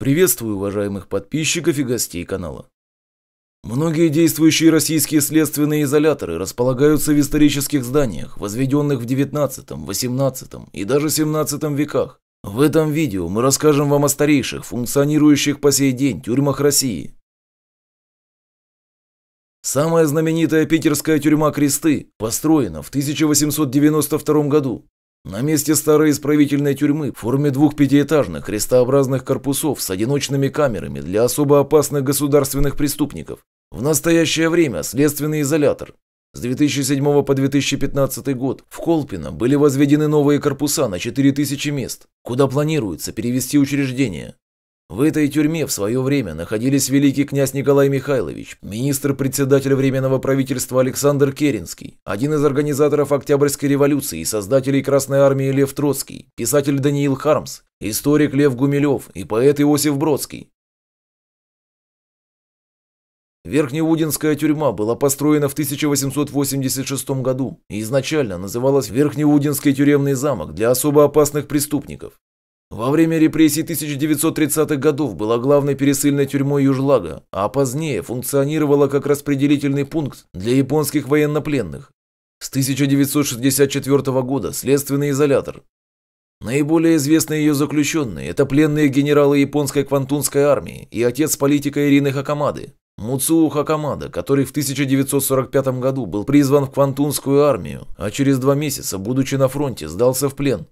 Приветствую уважаемых подписчиков и гостей канала. Многие действующие российские следственные изоляторы располагаются в исторических зданиях, возведенных в 19, 18 и даже 17 веках. В этом видео мы расскажем вам о старейших, функционирующих по сей день тюрьмах России. Самая знаменитая питерская тюрьма Кресты построена в 1892 году на месте старой исправительной тюрьмы в форме двух пятиэтажных крестообразных корпусов с одиночными камерами для особо опасных государственных преступников. В настоящее время следственный изолятор. С 2007 по 2015 год в Колпино были возведены новые корпуса на 4000 мест, куда планируется перевести учреждение. В этой тюрьме в свое время находились великий князь Николай Михайлович, министр-председатель Временного правительства Александр Керенский, один из организаторов Октябрьской революции и создателей Красной армии Лев Троцкий, писатель Даниил Хармс, историк Лев Гумилев и поэт Иосиф Бродский. Верхнеудинская тюрьма была построена в 1886 году и изначально называлась Верхнеудинский тюремный замок для особо опасных преступников. Во время репрессий 1930-х годов была главной пересыльной тюрьмой Южлага, а позднее функционировала как распределительный пункт для японских военнопленных. С 1964 года следственный изолятор. Наиболее известные ее заключенные – это пленные генералы японской квантунской армии и отец политика Ирины Хакамады, Муцуу Хакамада, который в 1945 году был призван в Квантунскую армию, а через два месяца, будучи на фронте, сдался в плен.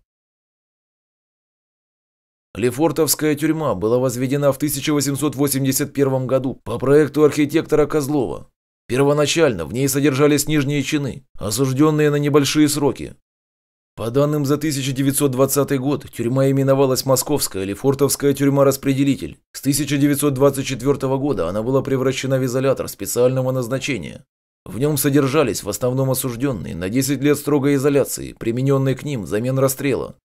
Лефортовская тюрьма была возведена в 1881 году по проекту архитектора Козлова. Первоначально в ней содержались нижние чины, осужденные на небольшие сроки. По данным за 1920 год, тюрьма именовалась Московская или тюрьма-распределитель. С 1924 года она была превращена в изолятор специального назначения. В нем содержались в основном осужденные на 10 лет строгой изоляции, примененной к ним замен расстрела.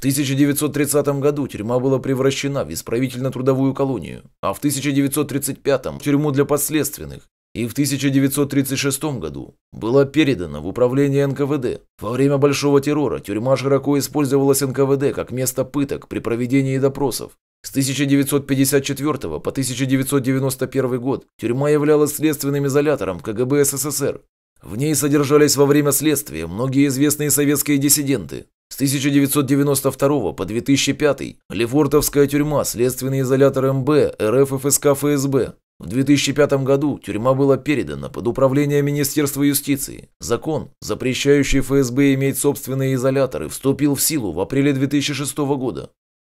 1930 году тюрьма была превращена в исправительно-трудовую колонию, а в 1935 – в тюрьму для подследственных, и в 1936 году была передана в управление НКВД. Во время Большого террора тюрьма широко использовалась НКВД как место пыток при проведении допросов. С 1954 по 1991 год тюрьма являлась следственным изолятором КГБ СССР. В ней содержались во время следствия многие известные советские диссиденты, с 1992 по 2005 Лефортовская тюрьма, следственный изолятор МБ, РФ ФСК ФСБ. В 2005 году тюрьма была передана под управление Министерства юстиции. Закон, запрещающий ФСБ иметь собственные изоляторы, вступил в силу в апреле 2006 года.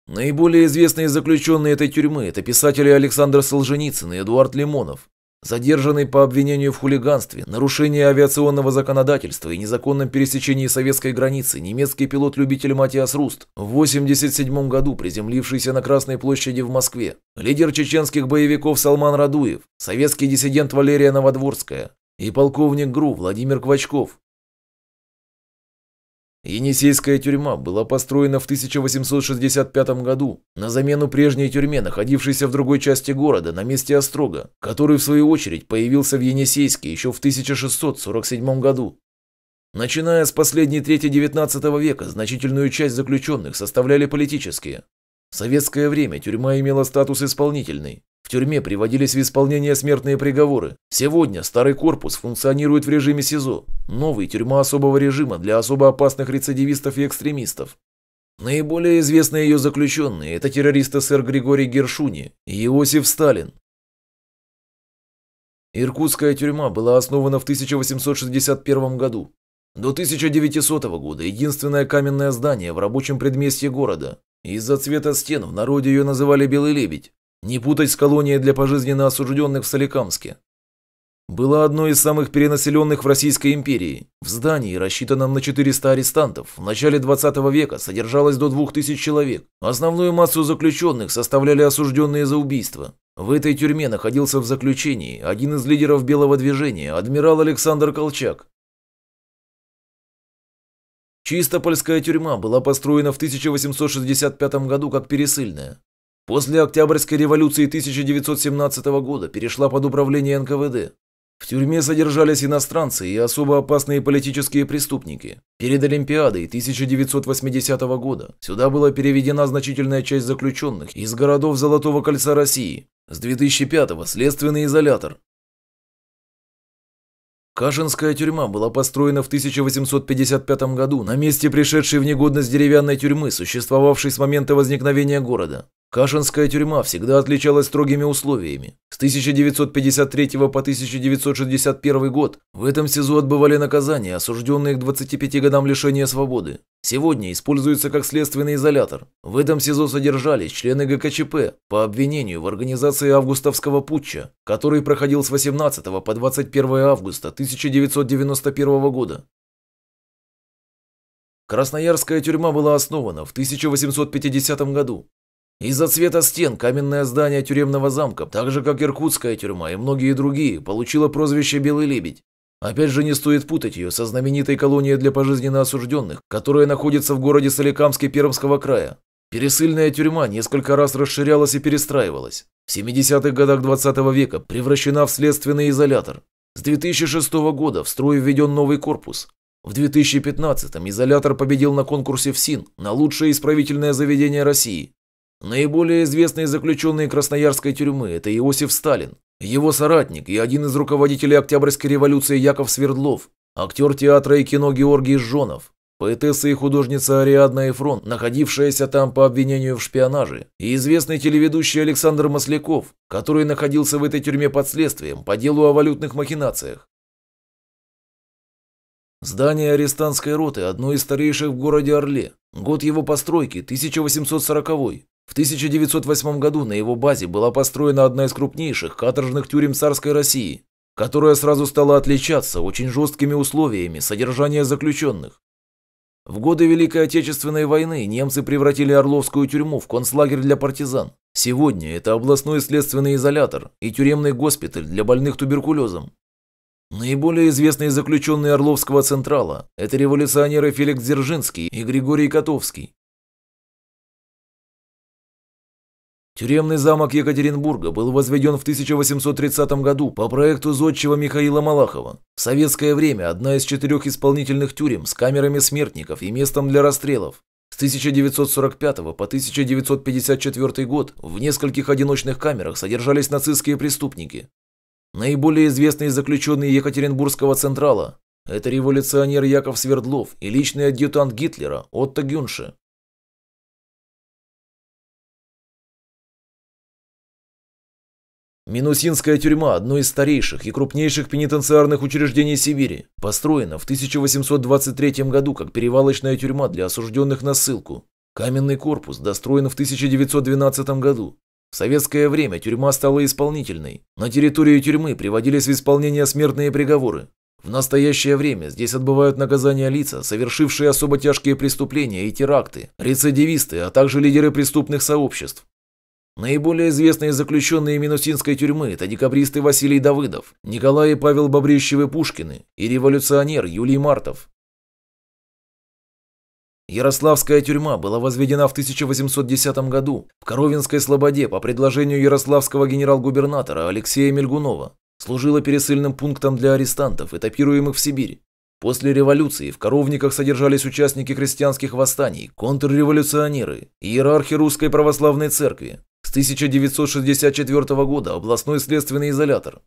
Наиболее известные заключенные этой тюрьмы – это писатели Александр Солженицын и Эдуард Лимонов задержанный по обвинению в хулиганстве, нарушении авиационного законодательства и незаконном пересечении советской границы немецкий пилот-любитель Матиас Руст, в 1987 году приземлившийся на Красной площади в Москве, лидер чеченских боевиков Салман Радуев, советский диссидент Валерия Новодворская и полковник ГРУ Владимир Квачков, Енисейская тюрьма была построена в 1865 году на замену прежней тюрьме, находившейся в другой части города, на месте Острога, который в свою очередь появился в Енисейске еще в 1647 году. Начиная с последней трети XIX века, значительную часть заключенных составляли политические. В советское время тюрьма имела статус исполнительный. В тюрьме приводились в исполнение смертные приговоры. Сегодня старый корпус функционирует в режиме СИЗО. Новый – тюрьма особого режима для особо опасных рецидивистов и экстремистов. Наиболее известные ее заключенные – это террористы сэр Григорий Гершуни и Иосиф Сталин. Иркутская тюрьма была основана в 1861 году. До 1900 года единственное каменное здание в рабочем предместье города. Из-за цвета стен в народе ее называли «Белый лебедь». Не путать с колонией для пожизненно осужденных в Соликамске. Была одной из самых перенаселенных в Российской империи. В здании, рассчитанном на 400 арестантов, в начале 20 века содержалось до 2000 человек. Основную массу заключенных составляли осужденные за убийство. В этой тюрьме находился в заключении один из лидеров Белого движения, адмирал Александр Колчак. Чистопольская тюрьма была построена в 1865 году как пересыльная. После Октябрьской революции 1917 года перешла под управление НКВД. В тюрьме содержались иностранцы и особо опасные политические преступники. Перед Олимпиадой 1980 года сюда была переведена значительная часть заключенных из городов Золотого кольца России. С 2005-го следственный изолятор. Кашинская тюрьма была построена в 1855 году на месте пришедшей в негодность деревянной тюрьмы, существовавшей с момента возникновения города. Кашинская тюрьма всегда отличалась строгими условиями. С 1953 по 1961 год в этом СИЗО отбывали наказания, осужденные к 25 годам лишения свободы. Сегодня используется как следственный изолятор. В этом СИЗО содержались члены ГКЧП по обвинению в организации августовского путча, который проходил с 18 по 21 августа 1991 года. Красноярская тюрьма была основана в 1850 году из-за цвета стен каменное здание тюремного замка, так же как Иркутская тюрьма и многие другие, получило прозвище «Белый лебедь». Опять же, не стоит путать ее со знаменитой колонией для пожизненно осужденных, которая находится в городе Соликамске Пермского края. Пересыльная тюрьма несколько раз расширялась и перестраивалась. В 70-х годах 20 -го века превращена в следственный изолятор. С 2006 года в строй введен новый корпус. В 2015-м изолятор победил на конкурсе в СИН на лучшее исправительное заведение России. Наиболее известные заключенные Красноярской тюрьмы – это Иосиф Сталин, его соратник и один из руководителей Октябрьской революции Яков Свердлов, актер театра и кино Георгий Жонов, поэтесса и художница Ариадна Эфрон, находившаяся там по обвинению в шпионаже, и известный телеведущий Александр Масляков, который находился в этой тюрьме под следствием по делу о валютных махинациях. Здание арестантской роты – одно из старейших в городе Орле. Год его постройки – 1840 -й. В 1908 году на его базе была построена одна из крупнейших каторжных тюрем царской России, которая сразу стала отличаться очень жесткими условиями содержания заключенных. В годы Великой Отечественной войны немцы превратили Орловскую тюрьму в концлагерь для партизан. Сегодня это областной следственный изолятор и тюремный госпиталь для больных туберкулезом. Наиболее известные заключенные Орловского Централа – это революционеры Феликс Дзержинский и Григорий Котовский. Тюремный замок Екатеринбурга был возведен в 1830 году по проекту зодчего Михаила Малахова. В советское время одна из четырех исполнительных тюрем с камерами смертников и местом для расстрелов. С 1945 по 1954 год в нескольких одиночных камерах содержались нацистские преступники. Наиболее известные заключенные Екатеринбургского Централа – это революционер Яков Свердлов и личный адъютант Гитлера Отто Гюнше, Минусинская тюрьма – одно из старейших и крупнейших пенитенциарных учреждений Сибири. Построена в 1823 году как перевалочная тюрьма для осужденных на ссылку. Каменный корпус достроен в 1912 году. В советское время тюрьма стала исполнительной. На территории тюрьмы приводились в исполнение смертные приговоры. В настоящее время здесь отбывают наказания лица, совершившие особо тяжкие преступления и теракты, рецидивисты, а также лидеры преступных сообществ. Наиболее известные заключенные Минусинской тюрьмы – это декабристы Василий Давыдов, Николай и Павел Бобрищевы Пушкины и революционер Юлий Мартов. Ярославская тюрьма была возведена в 1810 году в Коровинской слободе по предложению ярославского генерал-губернатора Алексея Мельгунова. Служила пересыльным пунктом для арестантов, этапируемых в Сибирь. После революции в коровниках содержались участники крестьянских восстаний, контрреволюционеры, иерархи Русской Православной Церкви, 1964 года областной следственный изолятор.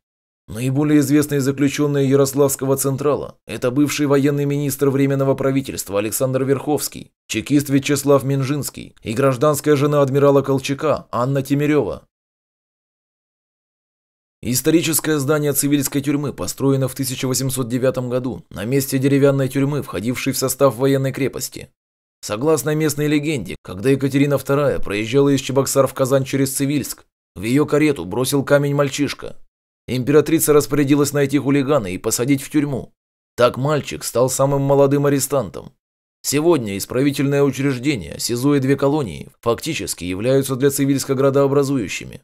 Наиболее известные заключенные Ярославского Централа – это бывший военный министр Временного правительства Александр Верховский, чекист Вячеслав Минжинский и гражданская жена адмирала Колчака Анна Тимирева. Историческое здание цивильской тюрьмы построено в 1809 году на месте деревянной тюрьмы, входившей в состав военной крепости. Согласно местной легенде, когда Екатерина II проезжала из Чебоксар в Казань через Цивильск, в ее карету бросил камень мальчишка. Императрица распорядилась найти хулигана и посадить в тюрьму. Так мальчик стал самым молодым арестантом. Сегодня исправительное учреждение, СИЗО и две колонии фактически являются для Цивильска градообразующими.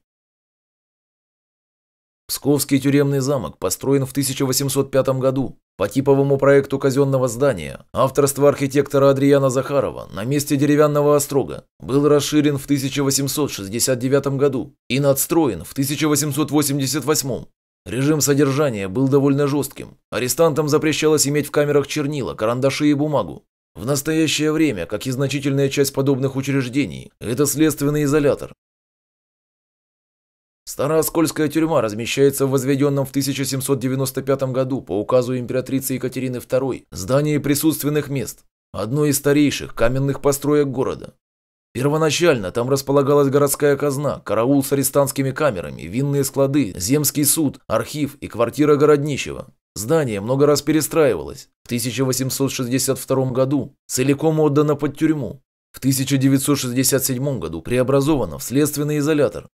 Псковский тюремный замок построен в 1805 году по типовому проекту казенного здания авторство архитектора Адриана Захарова на месте деревянного острога, был расширен в 1869 году и надстроен в 1888. Режим содержания был довольно жестким. Арестантам запрещалось иметь в камерах чернила, карандаши и бумагу. В настоящее время, как и значительная часть подобных учреждений, это следственный изолятор, Старая скользкая тюрьма размещается в возведенном в 1795 году по указу императрицы Екатерины II здании присутственных мест, одной из старейших каменных построек города. Первоначально там располагалась городская казна, караул с арестантскими камерами, винные склады, земский суд, архив и квартира городничего. Здание много раз перестраивалось. В 1862 году целиком отдано под тюрьму. В 1967 году преобразовано в следственный изолятор,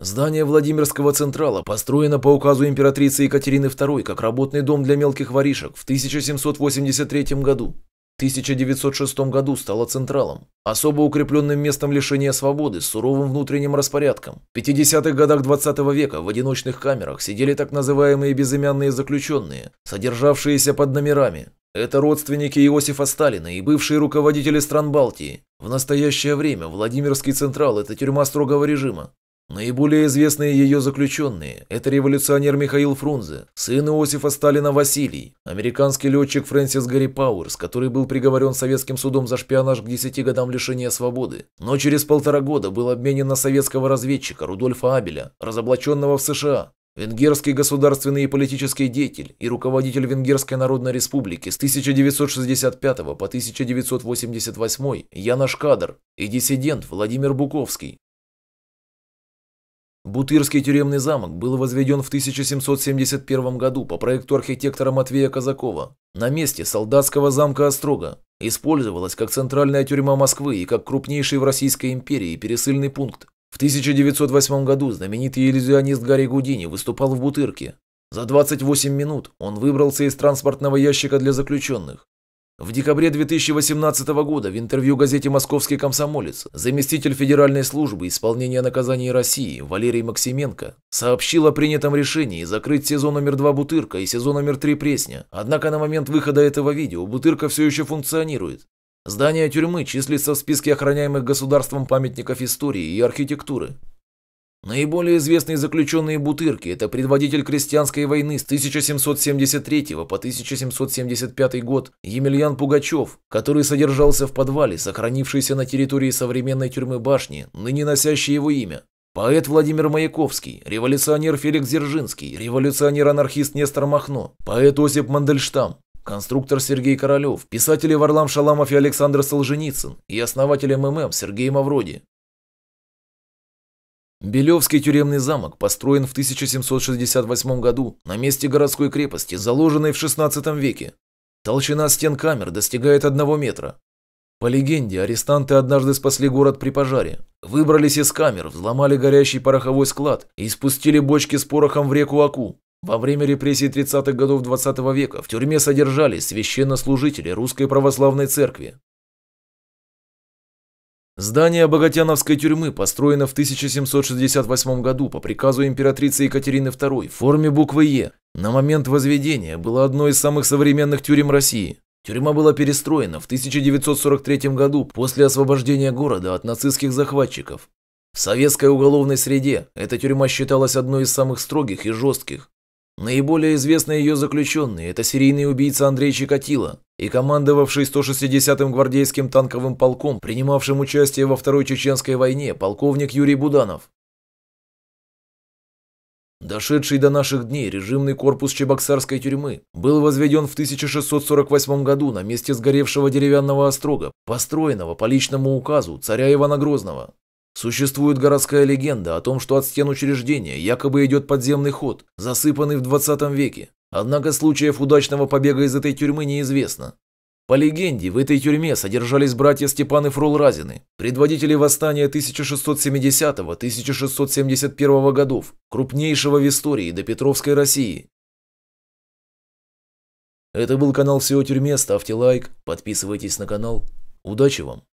Здание Владимирского Централа построено по указу императрицы Екатерины II как работный дом для мелких воришек в 1783 году. В 1906 году стало Централом, особо укрепленным местом лишения свободы с суровым внутренним распорядком. В 50-х годах 20 -го века в одиночных камерах сидели так называемые безымянные заключенные, содержавшиеся под номерами, это родственники Иосифа Сталина и бывшие руководители стран Балтии. В настоящее время Владимирский Централ – это тюрьма строгого режима. Наиболее известные ее заключенные – это революционер Михаил Фрунзе, сын Иосифа Сталина Василий, американский летчик Фрэнсис Гарри Пауэрс, который был приговорен советским судом за шпионаж к 10 годам лишения свободы, но через полтора года был обменен на советского разведчика Рудольфа Абеля, разоблаченного в США. Венгерский государственный и политический деятель и руководитель Венгерской Народной Республики с 1965 по 1988 Яна Шкадр и диссидент Владимир Буковский, Бутырский тюремный замок был возведен в 1771 году по проекту архитектора Матвея Казакова на месте солдатского замка Острога. Использовалась как центральная тюрьма Москвы и как крупнейший в Российской империи пересыльный пункт. В 1908 году знаменитый иллюзионист Гарри Гудини выступал в Бутырке. За 28 минут он выбрался из транспортного ящика для заключенных, в декабре 2018 года в интервью газете «Московский комсомолец» заместитель Федеральной службы исполнения наказаний России Валерий Максименко сообщил о принятом решении закрыть сезон номер 2 «Бутырка» и сезон номер 3 «Пресня». Однако на момент выхода этого видео «Бутырка» все еще функционирует. Здание тюрьмы числится в списке охраняемых государством памятников истории и архитектуры. Наиболее известные заключенные Бутырки – это предводитель крестьянской войны с 1773 по 1775 год Емельян Пугачев, который содержался в подвале, сохранившейся на территории современной тюрьмы башни, ныне носящей его имя. Поэт Владимир Маяковский, революционер Феликс Дзержинский, революционер-анархист Нестор Махно, поэт Осип Мандельштам, конструктор Сергей Королев, писатели Варлам Шаламов и Александр Солженицын и основатель МММ Сергей Мавроди. Белевский тюремный замок построен в 1768 году на месте городской крепости, заложенной в XVI веке. Толщина стен камер достигает одного метра. По легенде, арестанты однажды спасли город при пожаре. Выбрались из камер, взломали горящий пороховой склад и спустили бочки с порохом в реку Аку. Во время репрессий 30-х годов 20 -го века в тюрьме содержались священнослужители Русской Православной Церкви. Здание Богатяновской тюрьмы построено в 1768 году по приказу императрицы Екатерины II в форме буквы «Е». На момент возведения было одной из самых современных тюрем России. Тюрьма была перестроена в 1943 году после освобождения города от нацистских захватчиков. В советской уголовной среде эта тюрьма считалась одной из самых строгих и жестких. Наиболее известны ее заключенные – это серийный убийца Андрей Чикатило и командовавший 160-м гвардейским танковым полком, принимавшим участие во Второй Чеченской войне, полковник Юрий Буданов. Дошедший до наших дней режимный корпус Чебоксарской тюрьмы был возведен в 1648 году на месте сгоревшего деревянного острога, построенного по личному указу царя Ивана Грозного. Существует городская легенда о том, что от стен учреждения якобы идет подземный ход, засыпанный в 20 веке. Однако случаев удачного побега из этой тюрьмы неизвестно. По легенде, в этой тюрьме содержались братья Степан и Фрол Разины, предводители восстания 1670-1671 годов, крупнейшего в истории до Петровской России. Это был канал «Все тюрьме», ставьте лайк, подписывайтесь на канал. Удачи вам!